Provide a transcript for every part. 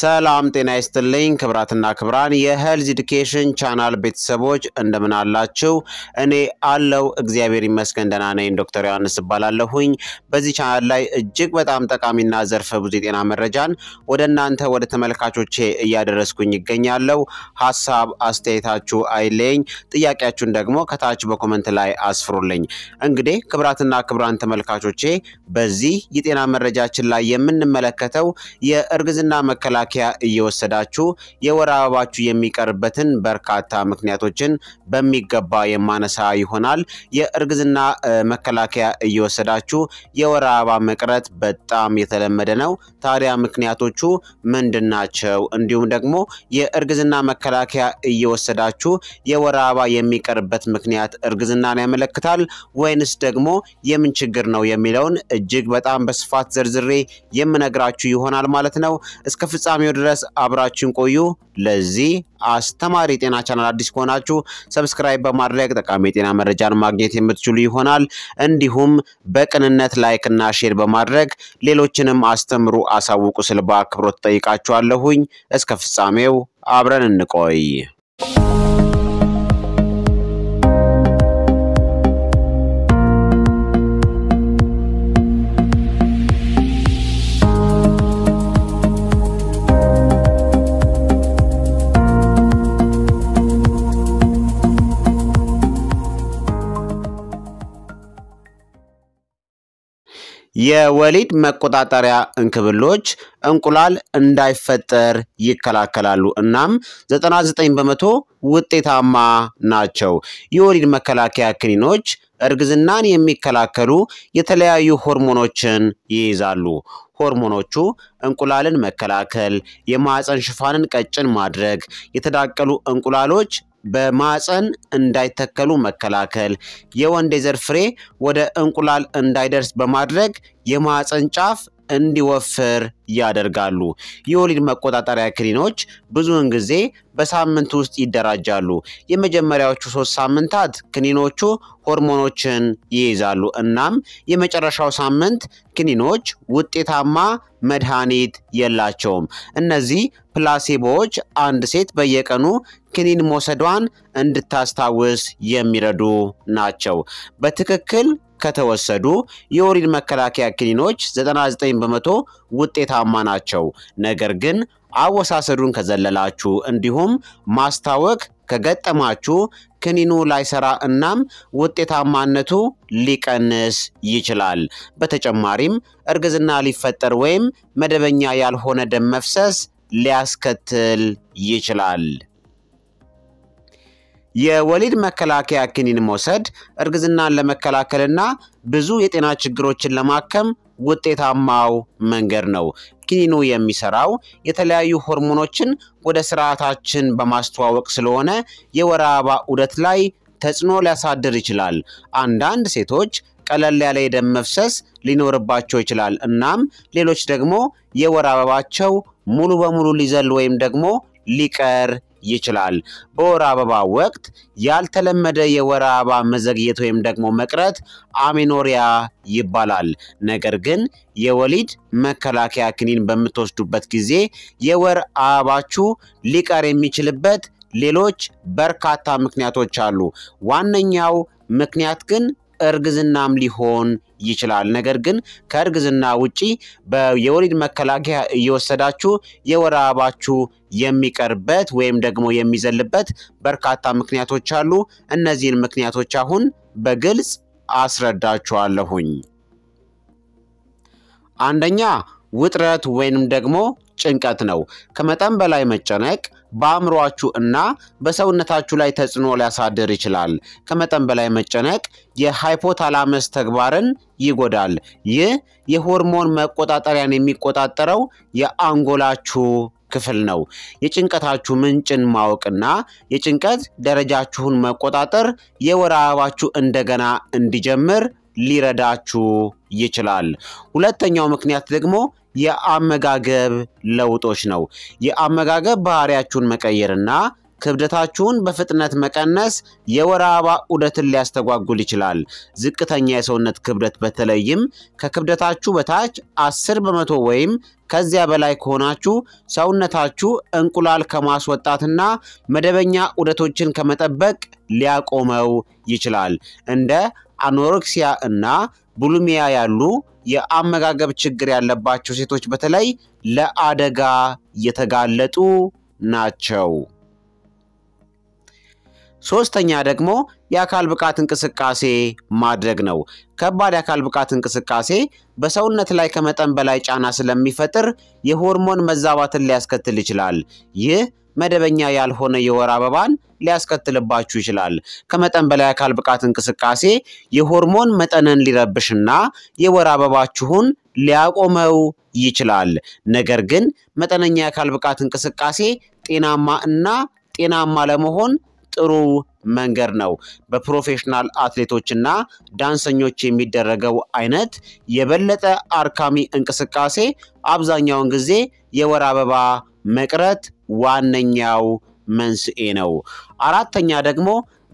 ሰላም ጤና ይስጥልኝ ክብራትና ክብራን የሄልዝ ኢዱኬሽን ቻናል ቤተሰቦች እንደምን አላችሁ? እኔ አለው እግዚአብሔር ይመስገን ደህና ነኝ። ዶክተር ዮሐንስ እባላለሁኝ። በዚህ ቻናል ላይ እጅግ በጣም ጠቃሚና ዘርፈ ብዙ የጤና መረጃን ወደ እናንተ ወደ ተመልካቾቼ እያደረስኩኝ ይገኛለሁ። ሀሳብ አስተያየታችሁ አይለኝ፣ ጥያቄያችሁን ደግሞ ከታች በኮመንት ላይ አስፍሩልኝ። እንግዲህ ክብራትና ክብራን ተመልካቾቼ በዚህ የጤና መረጃችን ላይ የምንመለከተው የእርግዝና መከላ መከላከያ እየወሰዳችሁ የወር አበባችሁ የሚቀርበትን በርካታ ምክንያቶችን በሚገባ የማነሳ ይሆናል። የእርግዝና መከላከያ እየወሰዳችሁ የወር አበባ መቅረት በጣም የተለመደ ነው። ታዲያ ምክንያቶቹ ምንድን ናቸው? እንዲሁም ደግሞ የእርግዝና መከላከያ እየወሰዳችሁ የወር አበባ የሚቀርበት ምክንያት እርግዝናን ያመለክታል ወይንስ ደግሞ የምን ችግር ነው የሚለውን እጅግ በጣም በስፋት ዝርዝሬ የምነግራችሁ ይሆናል ማለት ነው። እስከ ፍጻሜው ድረስ አብራችን ቆዩ። ለዚህ አስተማሪ ጤና ቻናል አዲስ ከሆናችሁ ሰብስክራይብ በማድረግ ጠቃሚ የጤና መረጃን ማግኘት የምትችሉ ይሆናል። እንዲሁም በቅንነት ላይክ እና ሼር በማድረግ ሌሎችንም አስተምሩ፣ አሳውቁ ስል በአክብሮት ጠይቃችኋለሁኝ። እስከ ፍጻሜው አብረን እንቆይ። የወሊድ መቆጣጠሪያ እንክብሎች እንቁላል እንዳይፈጠር ይከላከላሉ እናም 99 በመቶ ውጤታማ ናቸው። የወሊድ መከላከያ ክኒኖች እርግዝናን የሚከላከሉ የተለያዩ ሆርሞኖችን ይይዛሉ። ሆርሞኖቹ እንቁላልን መከላከል፣ የማህፀን ሽፋንን ቀጭን ማድረግ፣ የተዳቀሉ እንቁላሎች በማፀን እንዳይተከሉ መከላከል፣ የወንድ የዘር ፍሬ ወደ እንቁላል እንዳይደርስ በማድረግ የማፀን ጫፍ እንዲወፍር ያደርጋሉ። የወሊድ መቆጣጠሪያ ክኒኖች ብዙውን ጊዜ በሳምንት ውስጥ ይደራጃሉ። የመጀመሪያዎቹ ሶስት ሳምንታት ክኒኖቹ ሆርሞኖችን ይይዛሉ። እናም የመጨረሻው ሳምንት ክኒኖች ውጤታማ መድኃኒት የላቸውም። እነዚህ ፕላሴቦዎች አንድ ሴት በየቀኑ ክኒን መውሰዷን እንድታስታውስ የሚረዱ ናቸው። በትክክል ከተወሰዱ የወሊድ መከላከያ ክኒኖች 99 በመቶ ውጤታማ ናቸው። ነገር ግን አወሳሰዱን ከዘለላችሁ እንዲሁም ማስታወክ ከገጠማችሁ ክኒኑ ላይሰራ እናም ውጤታማነቱ ሊቀንስ ይችላል። በተጨማሪም እርግዝና ሊፈጠር ወይም መደበኛ ያልሆነ ደም መፍሰስ ሊያስከትል ይችላል። የወሊድ መከላከያ ክኒን መውሰድ እርግዝናን ለመከላከልና ብዙ የጤና ችግሮችን ለማከም ውጤታማው መንገድ ነው። ክኒኑ የሚሰራው የተለያዩ ሆርሞኖችን ወደ ስርዓታችን በማስተዋወቅ ስለሆነ የወር አበባ ዑደት ላይ ተጽዕኖ ሊያሳድር ይችላል። አንዳንድ ሴቶች ቀለል ያለ የደም መፍሰስ ሊኖርባቸው ይችላል። እናም ሌሎች ደግሞ የወር አበባቸው ሙሉ በሙሉ ሊዘል ወይም ደግሞ ሊቀር ይችላል። በወር አበባ ወቅት ያልተለመደ የወር አበባ መዘግየት ወይም ደግሞ መቅረት አሜኖሪያ ይባላል። ነገር ግን የወሊድ መከላከያ ክኒን በምትወስዱበት ጊዜ የወር አበባችሁ ሊቀር የሚችልበት ሌሎች በርካታ ምክንያቶች አሉ። ዋነኛው ምክንያት ግን እርግዝናም ሊሆን ይችላል። ነገር ግን ከእርግዝና ውጪ የወሊድ መከላከያ እየወሰዳችሁ የወር አበባችሁ የሚቀርበት ወይም ደግሞ የሚዘልበት በርካታ ምክንያቶች አሉ። እነዚህን ምክንያቶች አሁን በግልጽ አስረዳችኋለሁኝ። አንደኛ ውጥረት ወይንም ደግሞ ጭንቀት ነው። ከመጠን በላይ መጨነቅ በአእምሯችሁ እና በሰውነታችሁ ላይ ተጽዕኖ ሊያሳድር ይችላል። ከመጠን በላይ መጨነቅ የሃይፖታላመስ ተግባርን ይጎዳል። ይህ የሆርሞን መቆጣጠሪያን የሚቆጣጠረው የአንጎላችሁ ክፍል ነው። የጭንቀታችሁ ምንጭን ማወቅና የጭንቀት ደረጃችሁን መቆጣጠር የወር አበባችሁ እንደገና እንዲጀምር ሊረዳችሁ ይችላል። ሁለተኛው ምክንያት ደግሞ የአመጋገብ ለውጦች ነው። የአመጋገብ ባህሪያችሁን መቀየርና ክብደታችሁን በፍጥነት መቀነስ የወር አበባ ዑደትን ሊያስተጓጉል ይችላል። ዝቅተኛ የሰውነት ክብደት በተለይም ከክብደታችሁ በታች 10 በመቶ ወይም ከዚያ በላይ ከሆናችሁ ሰውነታችሁ እንቁላል ከማስወጣትና መደበኛ ዑደቶችን ከመጠበቅ ሊያቆመው ይችላል። እንደ አኖሮክሲያ እና ቡሉሚያ ያሉ የአመጋገብ ችግር ያለባቸው ሴቶች በተለይ ለአደጋ የተጋለጡ ናቸው። ሶስተኛ ደግሞ የአካል ብቃት እንቅስቃሴ ማድረግ ነው። ከባድ የአካል ብቃት እንቅስቃሴ በሰውነት ላይ ከመጠን በላይ ጫና ስለሚፈጥር የሆርሞን መዛባትን ሊያስከትል ይችላል። ይህ መደበኛ ያልሆነ የወር አበባን ሊያስከትልባችሁ ይችላል። ከመጠን በላይ አካል ብቃት እንቅስቃሴ የሆርሞን መጠንን ሊረብሽና የወር አበባችሁን ሊያቆመው ይችላል። ነገር ግን መጠነኛ የአካል ብቃት እንቅስቃሴ ጤናማ እና ጤናማ ለመሆን ጥሩ መንገድ ነው። በፕሮፌሽናል አትሌቶችና ዳንሰኞች የሚደረገው አይነት የበለጠ አርካሚ እንቅስቃሴ አብዛኛውን ጊዜ የወር አበባ መቅረት ዋነኛው መንስኤ ነው። አራተኛ ደግሞ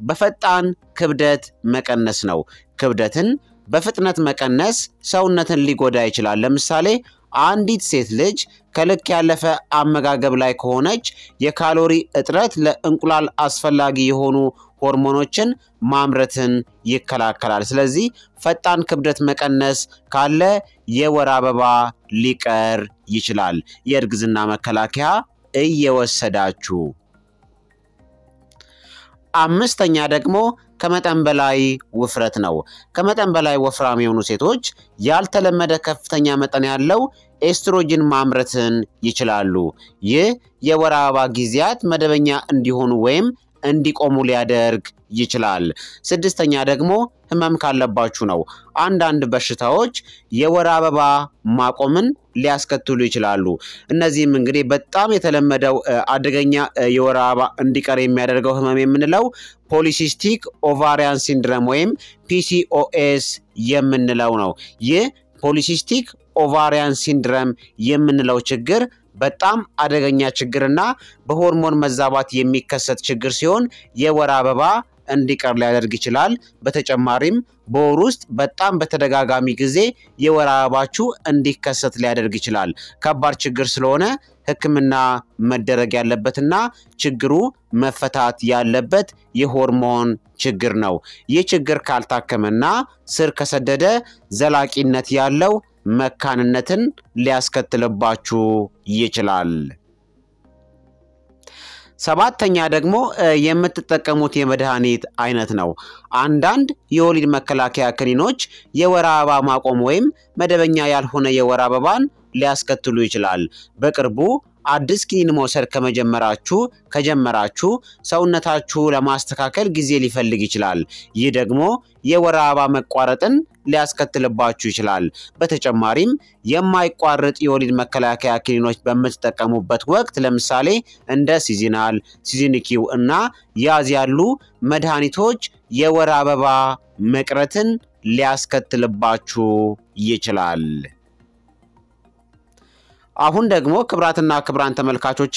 በፈጣን ክብደት መቀነስ ነው። ክብደትን በፍጥነት መቀነስ ሰውነትን ሊጎዳ ይችላል። ለምሳሌ አንዲት ሴት ልጅ ከልክ ያለፈ አመጋገብ ላይ ከሆነች የካሎሪ እጥረት ለእንቁላል አስፈላጊ የሆኑ ሆርሞኖችን ማምረትን ይከላከላል። ስለዚህ ፈጣን ክብደት መቀነስ ካለ የወር አበባ ሊቀር ይችላል። የእርግዝና መከላከያ እየወሰዳችሁ። አምስተኛ ደግሞ ከመጠን በላይ ውፍረት ነው። ከመጠን በላይ ወፍራም የሆኑ ሴቶች ያልተለመደ ከፍተኛ መጠን ያለው ኤስትሮጅን ማምረትን ይችላሉ። ይህ የወር አበባ ጊዜያት መደበኛ እንዲሆኑ ወይም እንዲቆሙ ሊያደርግ ይችላል። ስድስተኛ ደግሞ ህመም ካለባችሁ ነው። አንዳንድ በሽታዎች የወር አበባ ማቆምን ሊያስከትሉ ይችላሉ። እነዚህም እንግዲህ በጣም የተለመደው አደገኛ የወር አበባ እንዲቀር የሚያደርገው ህመም የምንለው ፖሊሲስቲክ ኦቫሪያን ሲንድረም ወይም ፒሲኦኤስ የምንለው ነው። ይህ ፖሊሲስቲክ ኦቫሪያን ሲንድረም የምንለው ችግር በጣም አደገኛ ችግርና በሆርሞን መዛባት የሚከሰት ችግር ሲሆን የወር አበባ እንዲቀር ሊያደርግ ይችላል። በተጨማሪም በወር ውስጥ በጣም በተደጋጋሚ ጊዜ የወር አበባችሁ እንዲከሰት ሊያደርግ ይችላል። ከባድ ችግር ስለሆነ ሕክምና መደረግ ያለበትና ችግሩ መፈታት ያለበት የሆርሞን ችግር ነው። ይህ ችግር ካልታከመና ስር ከሰደደ ዘላቂነት ያለው መካንነትን ሊያስከትልባችሁ ይችላል። ሰባተኛ ደግሞ የምትጠቀሙት የመድኃኒት አይነት ነው። አንዳንድ የወሊድ መከላከያ ክኒኖች የወር አበባ ማቆም ወይም መደበኛ ያልሆነ የወር አበባን ሊያስከትሉ ይችላል። በቅርቡ አዲስ ክኒን መውሰድ ከመጀመራችሁ ከጀመራችሁ ሰውነታችሁ ለማስተካከል ጊዜ ሊፈልግ ይችላል። ይህ ደግሞ የወር አበባ መቋረጥን ሊያስከትልባችሁ ይችላል። በተጨማሪም የማይቋርጥ የወሊድ መከላከያ ክኒኖች በምትጠቀሙበት ወቅት ለምሳሌ እንደ ሲዚናል፣ ሲዚኒኪው እና ያዝ ያሉ መድኃኒቶች የወር አበባ መቅረትን ሊያስከትልባችሁ ይችላል። አሁን ደግሞ ክብራትና ክብራን ተመልካቾቼ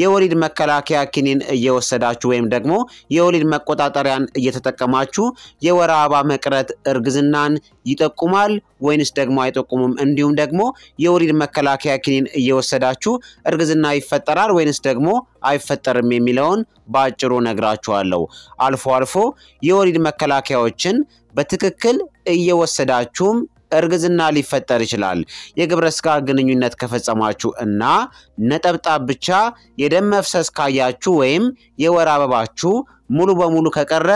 የወሊድ መከላከያ ኪኒን እየወሰዳችሁ ወይም ደግሞ የወሊድ መቆጣጠሪያን እየተጠቀማችሁ የወር አበባ መቅረት እርግዝናን ይጠቁማል ወይንስ ደግሞ አይጠቁምም? እንዲሁም ደግሞ የወሊድ መከላከያ ኪኒን እየወሰዳችሁ እርግዝና ይፈጠራል ወይንስ ደግሞ አይፈጠርም የሚለውን በአጭሩ ነግራችኋለሁ። አልፎ አልፎ የወሊድ መከላከያዎችን በትክክል እየወሰዳችሁም እርግዝና ሊፈጠር ይችላል። የግብረ ስጋ ግንኙነት ከፈጸማችሁ እና ነጠብጣብ ብቻ የደም መፍሰስ ካያችሁ ወይም የወር አበባችሁ ሙሉ በሙሉ ከቀረ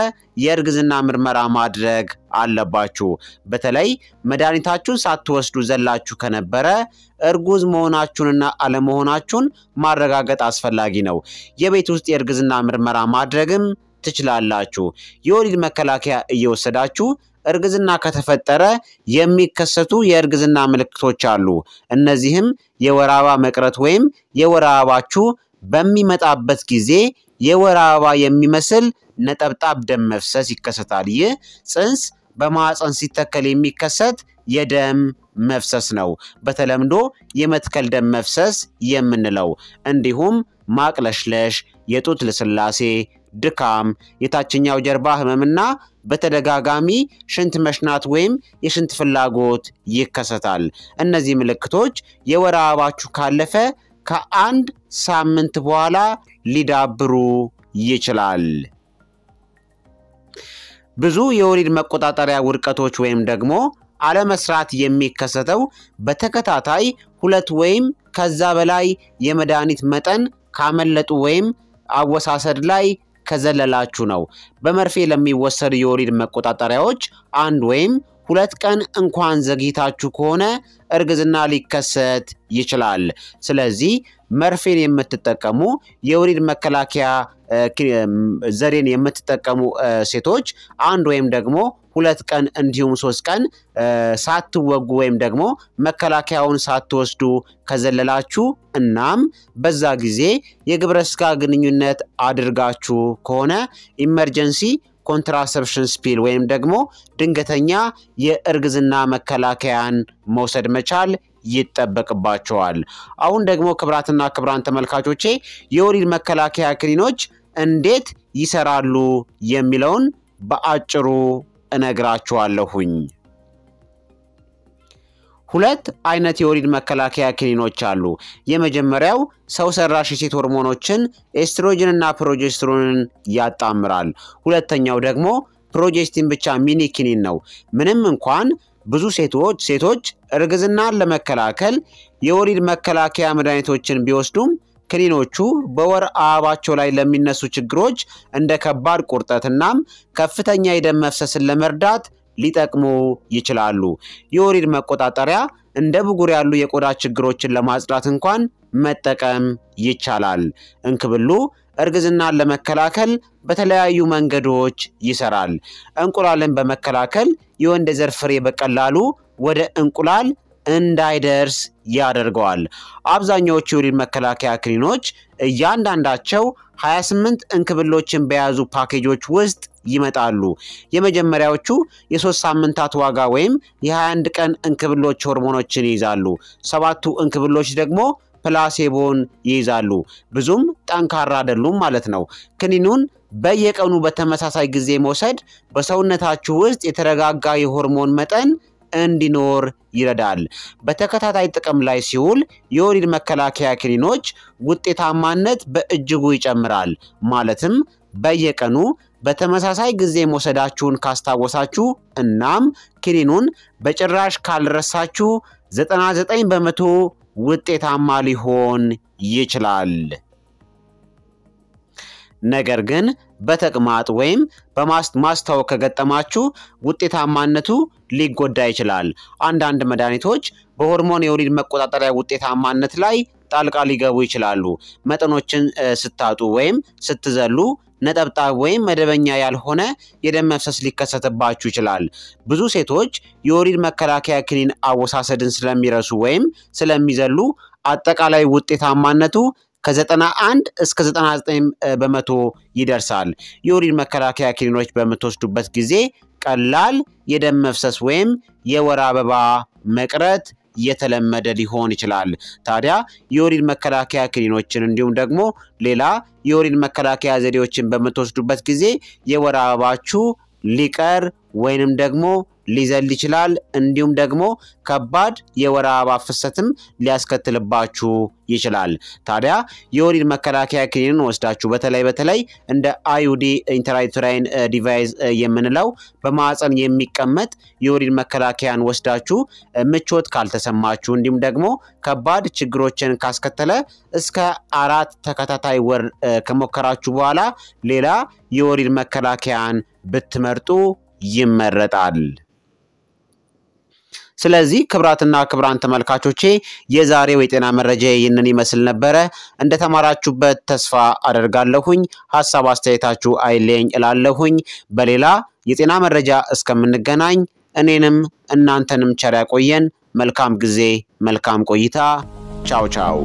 የእርግዝና ምርመራ ማድረግ አለባችሁ። በተለይ መድኃኒታችሁን ሳትወስዱ ዘላችሁ ከነበረ እርጉዝ መሆናችሁንና አለመሆናችሁን ማረጋገጥ አስፈላጊ ነው። የቤት ውስጥ የእርግዝና ምርመራ ማድረግም ትችላላችሁ። የወሊድ መከላከያ እየወሰዳችሁ እርግዝና ከተፈጠረ የሚከሰቱ የእርግዝና ምልክቶች አሉ። እነዚህም የወር አበባ መቅረት ወይም የወር አበባችሁ በሚመጣበት ጊዜ የወር አበባ የሚመስል ነጠብጣብ ደም መፍሰስ ይከሰታል። ይህ ጽንስ በማዕፀን ሲተከል የሚከሰት የደም መፍሰስ ነው። በተለምዶ የመትከል ደም መፍሰስ የምንለው እንዲሁም ማቅለሽለሽ፣ የጡት ልስላሴ ድካም፣ የታችኛው ጀርባ ህመምና በተደጋጋሚ ሽንት መሽናት ወይም የሽንት ፍላጎት ይከሰታል። እነዚህ ምልክቶች የወር አበባችሁ ካለፈ ከአንድ ሳምንት በኋላ ሊዳብሩ ይችላል። ብዙ የወሊድ መቆጣጠሪያ ውድቀቶች ወይም ደግሞ አለመስራት የሚከሰተው በተከታታይ ሁለት ወይም ከዛ በላይ የመድኃኒት መጠን ካመለጡ ወይም አወሳሰድ ላይ ከዘለላችሁ ነው። በመርፌ ለሚወሰዱ የወሊድ መቆጣጠሪያዎች አንድ ወይም ሁለት ቀን እንኳን ዘግይታችሁ ከሆነ እርግዝና ሊከሰት ይችላል። ስለዚህ መርፌን የምትጠቀሙ የወሊድ መከላከያ ዘዴን የምትጠቀሙ ሴቶች አንድ ወይም ደግሞ ሁለት ቀን እንዲሁም ሶስት ቀን ሳትወጉ ወይም ደግሞ መከላከያውን ሳትወስዱ ከዘለላችሁ እናም በዛ ጊዜ የግብረ ስጋ ግንኙነት አድርጋችሁ ከሆነ ኢመርጀንሲ ኮንትራሰፕሽን ስፒል ወይም ደግሞ ድንገተኛ የእርግዝና መከላከያን መውሰድ መቻል ይጠበቅባቸዋል። አሁን ደግሞ ክብራትና ክብራን ተመልካቾቼ የወሊድ መከላከያ ክኒኖች እንዴት ይሰራሉ የሚለውን በአጭሩ እነግራችኋለሁኝ። ሁለት አይነት የወሊድ መከላከያ ክኒኖች አሉ። የመጀመሪያው ሰው ሰራሽ የሴት ሆርሞኖችን ኤስትሮጅንና ፕሮጀስትሮንን ያጣምራል። ሁለተኛው ደግሞ ፕሮጀስቲን ብቻ ሚኒ ክኒን ነው። ምንም እንኳን ብዙ ሴቶች ሴቶች እርግዝናን ለመከላከል የወሊድ መከላከያ መድኃኒቶችን ቢወስዱም ክኒኖቹ በወር አበባቸው ላይ ለሚነሱ ችግሮች እንደ ከባድ ቁርጠት ከፍተኛ የደም መፍሰስን ለመርዳት ሊጠቅሙ ይችላሉ። የወሊድ መቆጣጠሪያ እንደ ብጉር ያሉ የቆዳ ችግሮችን ለማጽዳት እንኳን መጠቀም ይቻላል። እንክብሉ እርግዝናን ለመከላከል በተለያዩ መንገዶች ይሰራል። እንቁላልን በመከላከል የወንድ ዘር ፍሬ በቀላሉ ወደ እንቁላል እንዳይደርስ ያደርገዋል። አብዛኛዎቹ የውድድ መከላከያ ክኒኖች እያንዳንዳቸው 28 እንክብሎችን በያዙ ፓኬጆች ውስጥ ይመጣሉ። የመጀመሪያዎቹ የሶስት ሳምንታት ዋጋ ወይም የ21 ቀን እንክብሎች ሆርሞኖችን ይይዛሉ። ሰባቱ እንክብሎች ደግሞ ፕላሴቦን ይይዛሉ። ብዙም ጠንካራ አይደሉም ማለት ነው። ክኒኑን በየቀኑ በተመሳሳይ ጊዜ መውሰድ በሰውነታችሁ ውስጥ የተረጋጋ የሆርሞን መጠን እንዲኖር ይረዳል። በተከታታይ ጥቅም ላይ ሲውል የወሊድ መከላከያ ክኒኖች ውጤታማነት በእጅጉ ይጨምራል። ማለትም በየቀኑ በተመሳሳይ ጊዜ መውሰዳችሁን ካስታወሳችሁ እናም ክኒኑን በጭራሽ ካልረሳችሁ 99 በመቶ ውጤታማ ሊሆን ይችላል። ነገር ግን በተቅማጥ ወይም በማስታወክ ከገጠማችሁ ውጤታማነቱ ሊጎዳ ይችላል። አንዳንድ መድኃኒቶች በሆርሞን የወሊድ መቆጣጠሪያ ውጤታማነት ላይ ጣልቃ ሊገቡ ይችላሉ። መጠኖችን ስታጡ ወይም ስትዘሉ ነጠብጣብ ወይም መደበኛ ያልሆነ የደም መፍሰስ ሊከሰትባችሁ ይችላል። ብዙ ሴቶች የወሊድ መከላከያ ክኒን አወሳሰድን ስለሚረሱ ወይም ስለሚዘሉ አጠቃላይ ውጤታማነቱ ከ91 እስከ 99 በመቶ ይደርሳል። የዩሪን መከላከያ ክኒኖች በምትወስዱበት ጊዜ ቀላል የደም መፍሰስ ወይም የወር አበባ መቅረት የተለመደ ሊሆን ይችላል። ታዲያ የዩሪን መከላከያ ክኒኖችን እንዲሁም ደግሞ ሌላ የዩሪን መከላከያ ዘዴዎችን በምትወስዱበት ጊዜ የወር አበባችሁ ሊቀር ወይንም ደግሞ ሊዘል ይችላል። እንዲሁም ደግሞ ከባድ የወር አበባ ፍሰትም ሊያስከትልባችሁ ይችላል። ታዲያ የወሊድ መከላከያ ክኒንን ወስዳችሁ በተለይ በተለይ እንደ አዩዲ ኢንተራዩተራይን ዲቫይዝ የምንለው በማዕፀን የሚቀመጥ የወሊድ መከላከያን ወስዳችሁ ምቾት ካልተሰማችሁ እንዲሁም ደግሞ ከባድ ችግሮችን ካስከተለ እስከ አራት ተከታታይ ወር ከሞከራችሁ በኋላ ሌላ የወሊድ መከላከያን ብትመርጡ ይመረጣል። ስለዚህ ክብራትና ክብራን ተመልካቾቼ የዛሬው የጤና መረጃ ይህንን ይመስል ነበረ። እንደተማራችሁበት ተስፋ አደርጋለሁኝ። ሀሳብ አስተያየታችሁ አይለኝ እላለሁኝ። በሌላ የጤና መረጃ እስከምንገናኝ እኔንም እናንተንም ቸር ያቆየን። መልካም ጊዜ፣ መልካም ቆይታ። ቻው ቻው።